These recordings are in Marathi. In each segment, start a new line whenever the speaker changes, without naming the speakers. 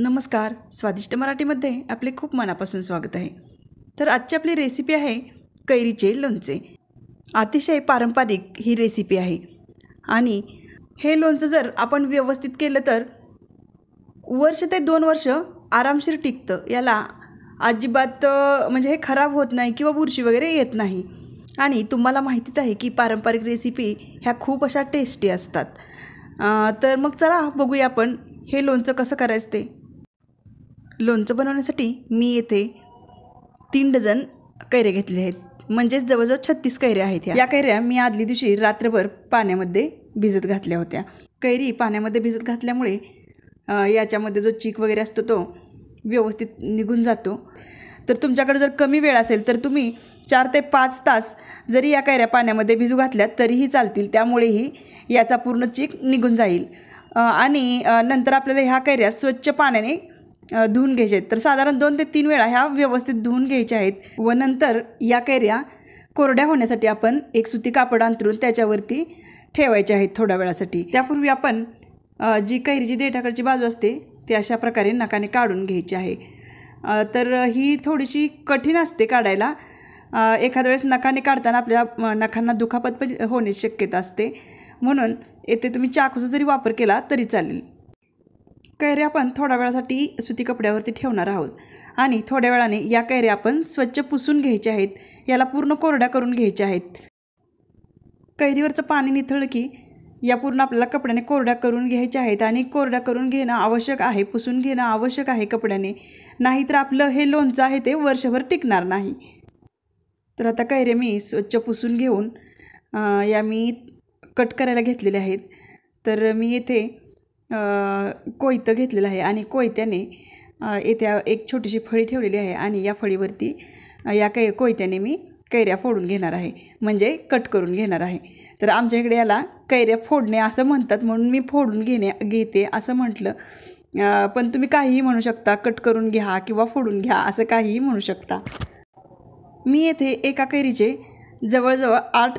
नमस्कार स्वादिष्ट मराठीमध्ये आपले खूप मनापासून स्वागत आहे तर आजची आपली रेसिपी आहे कैरीचे लोणचे अतिशय पारंपरिक ही रेसिपी आहे आणि हे लोणचं जर आपण व्यवस्थित केलं तर वर्ष ते दोन वर्ष आरामशीर टिकतं याला अजिबात म्हणजे हे खराब होत नाही किंवा बुरशी वगैरे येत नाही आणि तुम्हाला माहितीच आहे की पारंपरिक रेसिपी ह्या खूप अशा टेस्टी असतात तर मग चला बघूया आपण हे लोणचं कसं करायचं ते लोणचं बनवण्यासाठी मी येथे तीन डझन कैरे घेतले आहेत म्हणजेच जवळजवळ छत्तीस कैऱ्या आहेत या कैऱ्या मी आदल्या दिवशी रात्रभर पाण्यामध्ये भिजत घातल्या होत्या कैरी पाण्यामध्ये भिजत घातल्यामुळे याच्यामध्ये जो चीक वगैरे असतो तो व्यवस्थित निघून जातो तर तुमच्याकडे जर कमी वेळ असेल तर तुम्ही चार ते पाच तास जरी या कैऱ्या पाण्यामध्ये भिजू घातल्या तरीही चालतील त्यामुळेही याचा पूर्ण चीक निघून जाईल आणि नंतर आपल्याला ह्या कैऱ्या स्वच्छ पाण्याने धुवून घ्यायचे आहेत तर साधारण दोन ते तीन वेळा ह्या व्यवस्थित धुवून घ्यायच्या आहेत व नंतर या कैऱ्या कोरड्या होण्यासाठी आपण एक सुती कापड अंतरून त्याच्यावरती ठेवायच्या आहेत थोड्या वेळासाठी त्यापूर्वी आपण जी कैरीची देठाकडची बाजू असते ती अशा प्रकारे नकाने काढून घ्यायची आहे तर ही थोडीशी कठीण असते काढायला एखाद्या वेळेस नखाने काढताना आपल्या नखांना दुखापत पण होण्याची शक्यता असते म्हणून येथे तुम्ही चाकूचा जरी वापर केला तरी चालेल कैरे आपण थोड्या वेळासाठी सुती कपड्यावरती ठेवणार आहोत आणि थोड्या वेळाने या कैऱ्या आपण स्वच्छ पुसून घ्यायच्या आहेत याला पूर्ण कोरड्या करून घ्यायच्या आहेत कैरीवरचं पाणी निथळलं की या पूर्ण आपल्याला कपड्याने कोरड्या करून घ्यायच्या आहेत आणि कोरड्या करून घेणं आवश्यक आहे पुसून घेणं आवश्यक आहे कपड्याने नाहीतर आपलं हे लोणचं आहे ते वर्षभर टिकणार नाही तर आता कैरे मी स्वच्छ पुसून घेऊन या मी कट करायला घेतलेले आहेत तर मी येथे कोयतं घेतलेलं आहे आणि कोयत्याने येत्या एक छोटीशी फळी ठेवलेली आहे आणि या फळीवरती या कै कोयत्याने मी कैऱ्या फोडून घेणार आहे म्हणजे कट करून घेणार आहे तर आमच्या इकडे याला कैऱ्या फोडणे असं म्हणतात म्हणून मी फोडून घेणे घेते असं म्हटलं पण तुम्ही काहीही म्हणू शकता कट करून घ्या किंवा फोडून घ्या असं काहीही म्हणू शकता मी येथे एका कैरीचे जवळजवळ आठ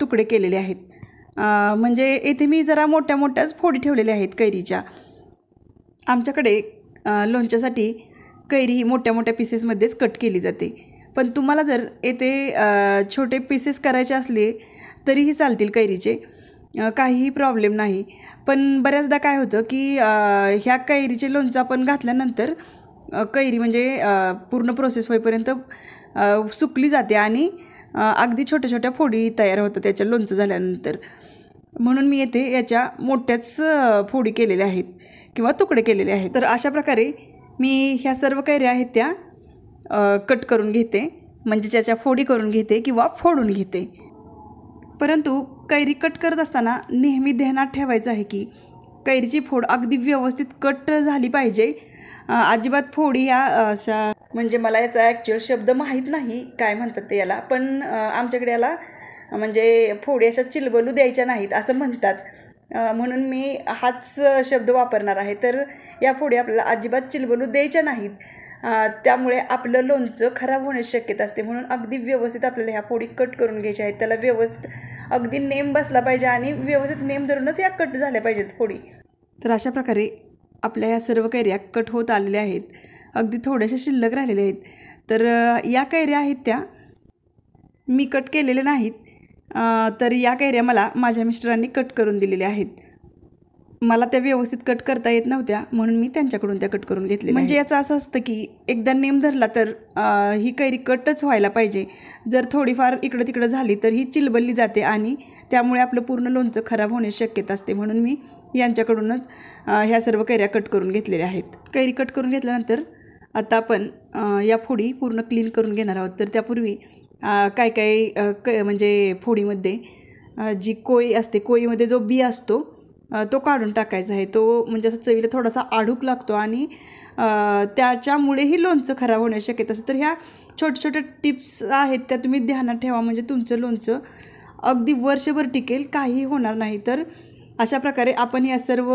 तुकडे केलेले आहेत म्हणजे येथे मी जरा मोठ्या मोठ्याच फोडी ठेवलेल्या आहेत कैरीच्या आमच्याकडे लोणच्यासाठी कैरी ही मोठ्या मोठ्या पीसेसमध्येच कट केली जाते पण तुम्हाला जर येथे छोटे पीसेस करायचे असले तरीही चालतील कैरीचे काहीही प्रॉब्लेम नाही पण बऱ्याचदा काय होतं की ह्या कैरीचे लोणचं आपण घातल्यानंतर कैरी म्हणजे पूर्ण प्रोसेस होईपर्यंत सुकली जाते आणि अगदी छोट्या छोट्या फोडी तयार होतात त्याच्या लोणचं झाल्यानंतर म्हणून मी येथे याच्या मोठ्याच फोडी केलेल्या आहेत किंवा तुकडे केलेले आहेत तर अशा प्रकारे मी ह्या सर्व कैऱ्या आहेत त्या कट करून घेते म्हणजे त्याच्या फोडी करून घेते किंवा फोडून घेते परंतु कैरी कट करत असताना नेहमी ध्यानात ठेवायचं आहे की कैरीची फोड अगदी व्यवस्थित कट झाली पाहिजे अजिबात फोडी या अशा म्हणजे मला याचा ॲक्च्युअल शब्द माहीत नाही काय म्हणतात ते याला पण आमच्याकडे याला म्हणजे फोडी अशा चिलबलू द्यायच्या नाहीत असं म्हणतात म्हणून मी हाच शब्द वापरणार आहे तर या फोडी आपल्याला अजिबात चिलबलू द्यायच्या नाहीत त्यामुळे आपलं लोणचं खराब होण्याची शक्यता असते म्हणून अगदी व्यवस्थित आपल्याला ह्या फोडी कट करून घ्यायच्या आहेत त्याला व्यवस्थित अगदी नेम बसला पाहिजे आणि व्यवस्थित नेम धरूनच या कट झाल्या पाहिजेत फोडी तर अशा प्रकारे आपल्या या सर्व कैऱ्या कट होत आलेल्या आहेत अगदी थोड्याशा शिल्लक राहिलेल्या आहेत तर या कैऱ्या आहेत त्या मी कट केलेल्या नाहीत तर या कैऱ्या मला माझ्या मिस्टरांनी कट करून दिलेल्या आहेत मला त्या व्यवस्थित कट करता येत नव्हत्या म्हणून मी त्यांच्याकडून त्या कट करून घेतले म्हणजे याचं असं असतं की एकदा नेम धरला तर ही कैरी कटच व्हायला पाहिजे जर थोडीफार इकडं तिकडं झाली तर ही चिलबल्ली जाते आणि त्यामुळे आपलं पूर्ण लोणचं खराब होण्याची शक्यता असते म्हणून मी यांच्याकडूनच ह्या सर्व कैऱ्या कट करून घेतलेल्या आहेत कैरी कट करून घेतल्यानंतर आता आपण या फोडी पूर्ण क्लीन करून घेणार आहोत तर त्यापूर्वी काय काय क म्हणजे फोडीमध्ये जी कोई असते कोळीमध्ये जो बी असतो तो काढून टाकायचा आहे तो म्हणजे असं चवीला थोडासा आढूक लागतो आणि त्याच्यामुळेही लोणचं खराब होण्याची शक्यता असं तर ह्या छोट्या छोट्या टिप्स आहेत त्या तुम्ही ध्यानात ठेवा म्हणजे तुमचं लोणचं अगदी वर्षभर टिकेल काही होणार नाही तर अशा प्रकारे आपण या सर्व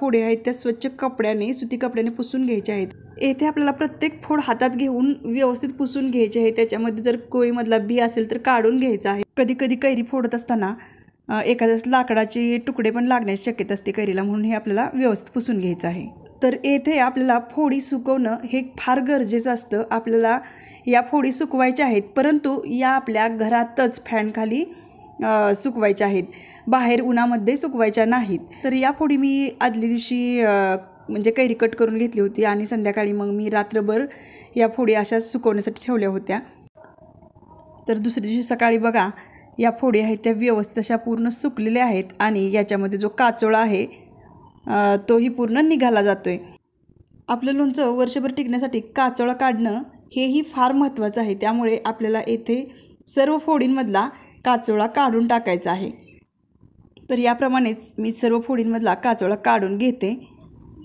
फोडे आहेत त्या स्वच्छ कपड्याने सुती कपड्याने पुसून घ्यायच्या आहेत येथे आपल्याला प्रत्येक फोड हातात घेऊन व्यवस्थित पुसून घ्यायचे आहे त्याच्यामध्ये जर कोळीमधला बी असेल तर काढून घ्यायचा आहे कधी कधी कैरी फोडत असताना एखाद्याच लाकडाचे तुकडे पण लागण्याची शक्यता असते कैरीला म्हणून हे आपल्याला व्यवस्थित पुसून घ्यायचं आहे तर येथे आपल्याला फोडी सुकवणं हे फार गरजेचं असतं आपल्याला या फोडी सुकवायच्या आहेत परंतु या आपल्या घरातच फॅनखाली सुकवायच्या आहेत बाहेर उन्हामध्ये सुकवायच्या नाहीत तर या फोडी मी आदल्या दिवशी म्हणजे कैरी कट करून घेतली होती आणि संध्याकाळी मग मी रात्रभर या फोडी अशा सुकवण्यासाठी ठेवल्या होत्या तर दुसऱ्या दिवशी सकाळी बघा या फोडी आहेत त्या व्यवस्थित अशा पूर्ण सुकलेल्या आहेत आणि याच्यामध्ये जो काचोळा आहे तोही पूर्ण निघाला जातो आहे आपलं लोणचं वर्षभर टिकण्यासाठी काचोळा काढणं हेही फार महत्त्वाचं आहे त्यामुळे आपल्याला येथे सर्व फोडींमधला काचोळा काढून टाकायचा आहे तर याप्रमाणेच मी सर्व फोडींमधला काचोळा काढून घेते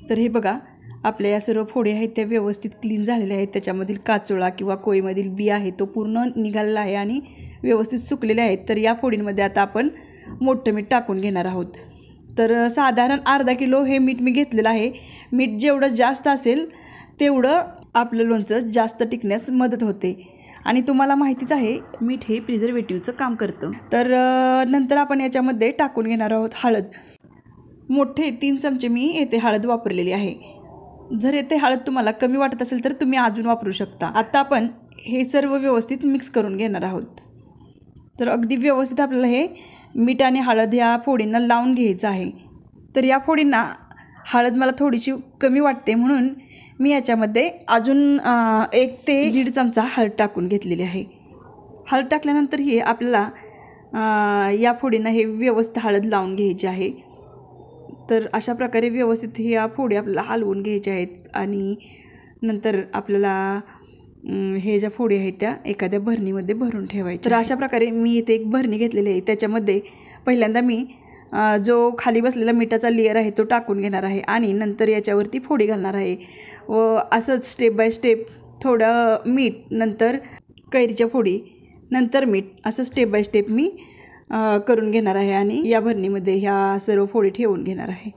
तर हे बघा आपल्या या सर्व फोडी आहेत त्या व्यवस्थित क्लीन झालेल्या आहेत त्याच्यामधील काचोळा किंवा कोळीमधील बी आहे तो पूर्ण निघालेला आहे आणि व्यवस्थित सुकलेले आहेत तर या फोडींमध्ये आता आपण मोठं मीठ टाकून घेणार आहोत तर साधारण अर्धा किलो हे मीठ मी घेतलेलं आहे मीठ जेवढं जास्त असेल तेवढं आपलं लोणचं जास्त टिकण्यास मदत होते आणि तुम्हाला माहितीच आहे मीठ हे प्रिझर्वेटिव्हचं काम करतं तर नंतर आपण याच्यामध्ये टाकून घेणार आहोत हळद मोठे तीन चमचे मी येथे हळद वापरलेली आहे जर येथे हळद तुम्हाला कमी वाटत असेल तर तुम्ही अजून वापरू शकता आत्ता आपण हे सर्व व्यवस्थित मिक्स करून घेणार आहोत तर अगदी व्यवस्थित आपल्याला हे मीठ आणि हळद ह्या फोडींना लावून घ्यायचं आहे तर या फोडींना हळद मला थोडीशी कमी वाटते म्हणून मी याच्यामध्ये अजून एक ते दीड चमचा हळद टाकून घेतलेली आहे हळद टाकल्यानंतर आपल्याला या फोडींना हे व्यवस्थित हळद लावून घ्यायची आहे तर अशा प्रकारे व्यवस्थित ह्या फोडी आपल्याला हलवून घ्यायच्या आहेत आणि नंतर आपल्याला हे ज्या फोडी आहेत त्या एखाद्या भरणीमध्ये भरून ठेवायच्या तर अशा प्रकारे मी इथे एक भरणी घेतलेली आहे त्याच्यामध्ये पहिल्यांदा मी जो खाली बसलेला मिठाचा लेअर आहे तो टाकून घेणार आहे आणि नंतर याच्यावरती फोडी घालणार आहे व असंच स्टेप बाय स्टेप थोडं मीठ नंतर कैरीच्या फोडी नंतर मीठ असं स्टेप बाय स्टेप मी करून घेणार आहे आणि या भरणीमध्ये ह्या सर्व फोडी ठेवून घेणार आहे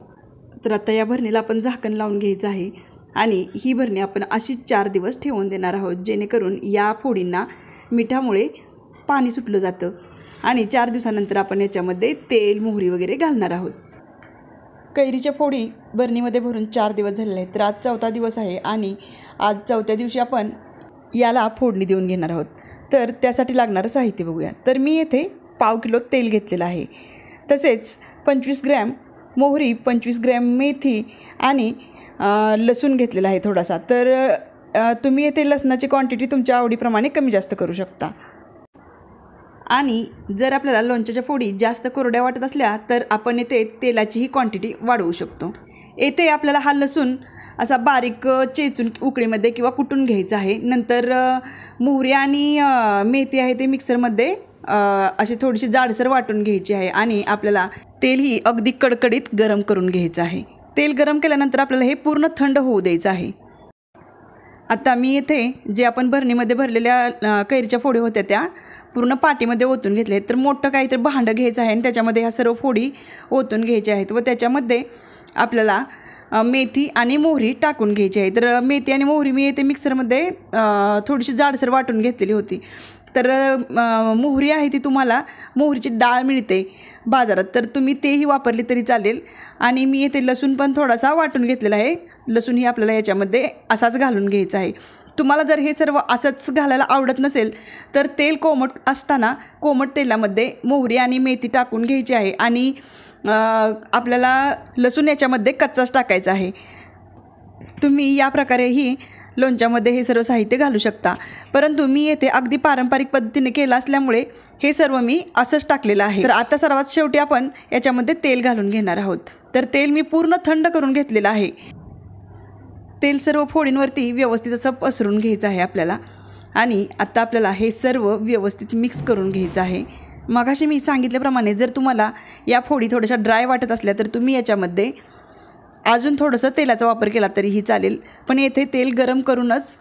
तर आता या भरणीला आपण झाकण लावून घ्यायचं आहे आणि ही भरणी आपण अशीच चार दिवस ठेवून देणार आहोत जेणेकरून या फोडींना मिठामुळे पाणी सुटलं जातं आणि चार दिवसानंतर आपण याच्यामध्ये तेल मोहरी वगैरे घालणार आहोत कैरीच्या फोडी बरणीमध्ये भरून चार दिवस झालेले आहेत तर आज चौथा दिवस आहे आणि आज चौथ्या दिवशी आपण याला फोडणी देऊन घेणार आहोत तर त्यासाठी लागणारं साहित्य बघूया तर मी येथे पाव किलो तेल घेतलेलं आहे तसेच पंचवीस ग्रॅम मोहरी पंचवीस ग्रॅम मेथी आणि लसूण घेतलेला आहे थोडासा तर तुम्ही येथे लसणाची क्वांटिटी तुमच्या आवडीप्रमाणे कमी जास्त करू शकता आणि जर आपल्याला लोणच्याच्या फोडी जास्त कोरड्या वाटत असल्या तर आपण येथे तेलाचीही क्वांटिटी वाढवू शकतो येथे आपल्याला हा लसूण असा बारीक चेचून उकळीमध्ये किंवा कुटून घ्यायचा आहे नंतर मोहरी आणि मेथी आहे ते मिक्सरमध्ये अशी थोडीशी जाडसर वाटून घ्यायची आहे आणि आपल्याला तेलही अगदी कडकडीत गरम करून घ्यायचं आहे तेल गरम केल्यानंतर आपल्याला हे पूर्ण थंड होऊ द्यायचं आहे आता मी येथे जे आपण भरणीमध्ये भरलेल्या कैरीच्या फोड्या होत्या त्या पूर्ण पाटीमध्ये ओतून घेतले तर मोठं काहीतरी भांडं घ्यायचं आहे आणि त्याच्यामध्ये ह्या सर्व फोडी ओतून घ्यायच्या आहेत व त्याच्यामध्ये आपल्याला मेथी आणि मोहरी टाकून घ्यायची आहे तर मेथी आणि मोहरी मी येते मिक्सरमध्ये थोडीशी जाडसर वाटून घेतलेली होती तर मोहरी आहे ती तुम्हाला मोहरीची डाळ मिळते बाजारात तर तुम्ही तेही वापरली तरी चालेल आणि मी येथे लसूण पण थोडासा वाटून घेतलेला आहे लसूण ही आपल्याला याच्यामध्ये असाच घालून घ्यायचा आहे तुम्हाला जर हे सर्व असंच घालायला आवडत नसेल तर तेल कोमट असताना कोमट तेलामध्ये मोहरी आणि मेथी टाकून घ्यायची आहे आणि आपल्याला लसूण याच्यामध्ये कच्चाच टाकायचा आहे तुम्ही या प्रकारेही लोणच्यामध्ये हे सर्व साहित्य घालू शकता परंतु मी येथे अगदी पारंपरिक पद्धतीने केलं असल्यामुळे हे सर्व मी असंच टाकलेलं आहे तर आता सर्वात शेवटी आपण याच्यामध्ये तेल घालून घेणार आहोत तर तेल मी पूर्ण थंड करून घेतलेलं आहे तेल सर्व फोडींवरती व्यवस्थित असं पसरून घ्यायचं आहे आपल्याला आणि आत्ता आपल्याला हे सर्व व्यवस्थित मिक्स करून घ्यायचं आहे मगाशी मी सांगितल्याप्रमाणे जर तुम्हाला या फोडी थोड्याशा ड्राय वाटत असल्या तर तुम्ही याच्यामध्ये अजून थोडंसं तेलाचा वापर केला तरीही चालेल पण येथे तेल गरम करूनच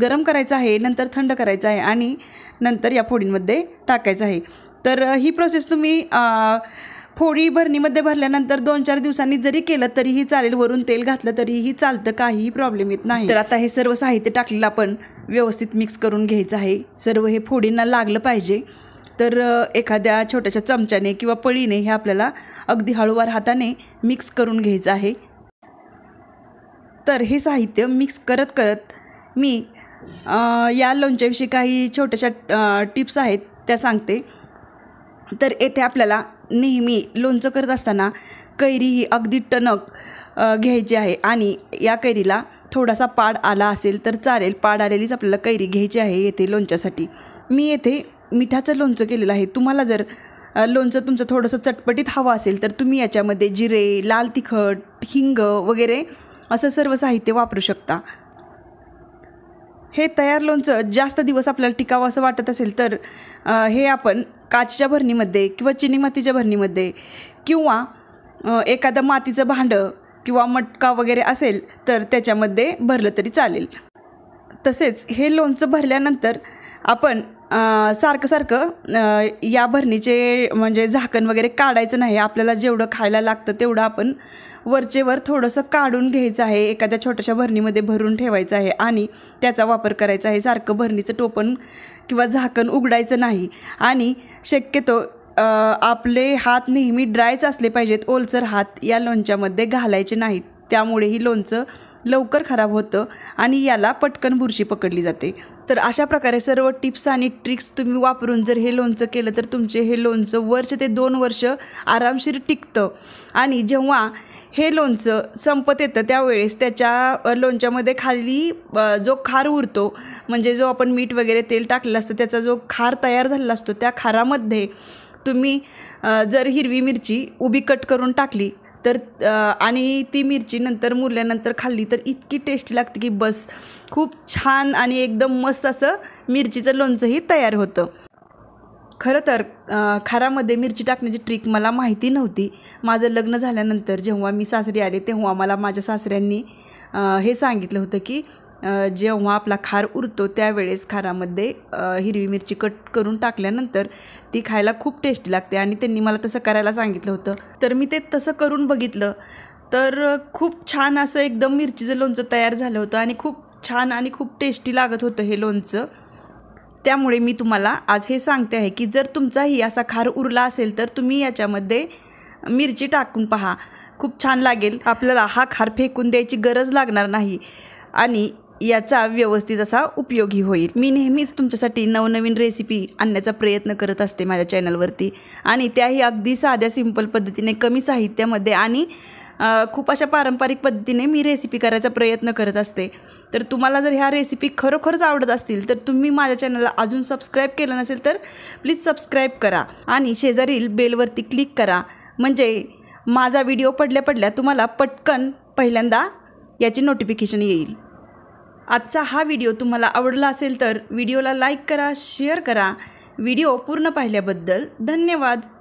गरम करायचं आहे नंतर थंड करायचं आहे आणि नंतर या फोडींमध्ये टाकायचं आहे तर ही प्रोसेस तुम्ही फोडी भरणीमध्ये भरल्यानंतर दोन चार दिवसांनी जरी केलं तरीही चालेल वरून तेल घातलं तरीही चालतं काहीही प्रॉब्लेम येत नाही तर आता हे सर्व साहित्य टाकलेलं आपण व्यवस्थित मिक्स करून घ्यायचं आहे सर्व हे फोडींना लागलं पाहिजे तर एखाद्या छोट्याशा चमच्याने किंवा पळीने हे आपल्याला अगदी हळूवार हाताने मिक्स करून घ्यायचं आहे तर हे साहित्य मिक्स करत करत मी या लोणच्याविषयी काही छोट्याशा टिप्स आहेत त्या सांगते तर येथे आपल्याला नेहमी लोणचं करत असताना कैरी ही अगदी टणक घ्यायची आहे आणि या कैरीला थोडासा पाड आला असेल तर चालेल पाड आलेलीच आपल्याला कैरी घ्यायची आहे येथे लोणच्यासाठी मी येथे मिठाचं लोणचं केलेलं आहे तुम्हाला जर लोणचं तुमचं थोडंसं चटपटीत हवं असेल तर तुम्ही याच्यामध्ये जिरे लाल तिखट हिंग वगैरे असं सर्व साहित्य वापरू शकता हे तयार लोणचं जास्त दिवस आपल्याला टिकावं असं वाटत असेल तर हे आपण काचच्या भरणीमध्ये किंवा चिनी मातीच्या भरणीमध्ये किंवा एखादं मातीचं भांडं किंवा मटका वगैरे असेल तर त्याच्यामध्ये भरलं तरी चालेल तसेच हे लोणचं भरल्यानंतर आपण सारखं सारखं या भरणीचे म्हणजे झाकण वगैरे काढायचं नाही आपल्याला जेवढं खायला लागतं तेवढं आपण वरचेवर थोडंसं काढून घ्यायचं आहे एखाद्या छोट्याशा भरणीमध्ये भरून ठेवायचं आहे आणि त्याचा वापर करायचा आहे सारखं भरणीचं टोपण किंवा झाकण उघडायचं नाही आणि शक्यतो आपले हात नेहमी ड्रायच असले पाहिजेत ओलसर हात या लोणच्यामध्ये घालायचे नाहीत त्यामुळे ही लोणचं लवकर खराब होतं आणि याला पटकन बुरशी पकडली जाते तर अशा प्रकारे सर्व टिप्स आणि ट्रिक्स तुम्ही वापरून जर हे लोणचं केलं तर तुमचे हे लोणचं वर्ष ते दोन वर्ष आरामशीर टिकतं आणि जेव्हा हे लोणचं संपत येतं त्यावेळेस त्याच्या लोणच्यामध्ये खाली जो खार उरतो म्हणजे जो आपण मीठ वगैरे तेल टाकलं असतं त्याचा जो खार तयार झालेला असतो त्या खारामध्ये तुम्ही जर हिरवी मिरची उभी कट करून टाकली तर आणि ती मिरची नंतर मुरल्यानंतर खाल्ली तर इतकी टेस्टी लागते की बस खूप छान आणि एकदम मस्त असं मिरचीचं लोणचंही तयार होतं खरं तर खारामध्ये मिरची टाकण्याची ट्रिक मला माहिती नव्हती माझं लग्न झाल्यानंतर जेव्हा मी सासरी आले तेव्हा मला माझ्या सासऱ्यांनी हे सांगितलं होतं की जेव्हा आपला खार उरतो त्यावेळेस खारामध्ये हिरवी मिरची कट करून टाकल्यानंतर ती खायला खूप टेस्टी लागते आणि त्यांनी मला तसं करायला सांगितलं होतं तर मी ते तसं करून बघितलं तर खूप छान असं एकदम मिरचीचं लोणचं तयार झालं होतं आणि खूप छान आणि खूप टेस्टी लागत होतं हे लोणचं त्यामुळे मी तुम्हाला आज हे सांगते आहे की जर तुमचाही असा खार उरला असेल तर तुम्ही याच्यामध्ये मिरची टाकून पहा खूप छान लागेल आपल्याला हा खार फेकून द्यायची गरज लागणार नाही आणि याचा व्यवस्थित असा उपयोगी होईल मी नेहमीच तुमच्यासाठी नवनवीन रेसिपी आणण्याचा प्रयत्न करत असते माझ्या चॅनलवरती आणि त्याही अगदी साध्या सिंपल पद्धतीने कमी साहित्यामध्ये आणि खूप अशा पारंपरिक पद्धतीने मी रेसिपी करायचा प्रयत्न करत असते तर तुम्हाला जर ह्या रेसिपी खरोखरच आवडत असतील तर तुम्ही माझ्या चॅनलला अजून सबस्क्राईब केलं नसेल तर प्लीज सबस्क्राईब करा आणि शेजारील बेलवरती क्लिक करा म्हणजे माझा व्हिडिओ पडल्या पडल्या तुम्हाला पटकन पहिल्यांदा याची नोटिफिकेशन येईल आजचा हा व्हिडिओ तुम्हाला आवडला असेल तर व्हिडिओला लाईक करा शेअर करा व्हिडिओ पूर्ण पाहिल्याबद्दल धन्यवाद